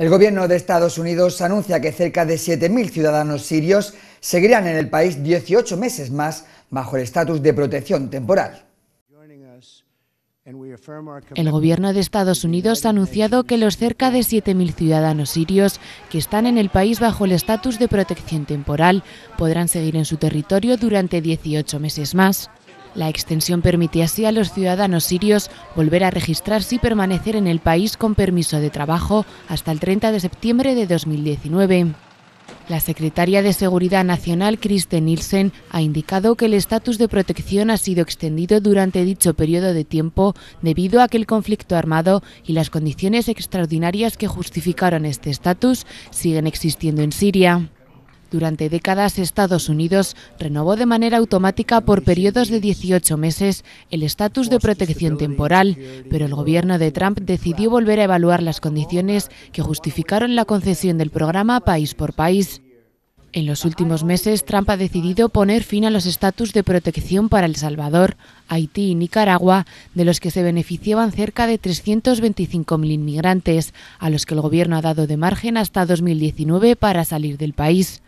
El gobierno de Estados Unidos anuncia que cerca de 7.000 ciudadanos sirios seguirán en el país 18 meses más bajo el estatus de protección temporal. El gobierno de Estados Unidos ha anunciado que los cerca de 7.000 ciudadanos sirios que están en el país bajo el estatus de protección temporal podrán seguir en su territorio durante 18 meses más. La extensión permite así a los ciudadanos sirios volver a registrarse y permanecer en el país con permiso de trabajo hasta el 30 de septiembre de 2019. La secretaria de Seguridad Nacional, Kristen Nielsen, ha indicado que el estatus de protección ha sido extendido durante dicho periodo de tiempo debido a que el conflicto armado y las condiciones extraordinarias que justificaron este estatus siguen existiendo en Siria. Durante décadas, Estados Unidos renovó de manera automática por periodos de 18 meses el estatus de protección temporal, pero el gobierno de Trump decidió volver a evaluar las condiciones que justificaron la concesión del programa país por país. En los últimos meses, Trump ha decidido poner fin a los estatus de protección para El Salvador, Haití y Nicaragua, de los que se beneficiaban cerca de 325.000 inmigrantes, a los que el gobierno ha dado de margen hasta 2019 para salir del país.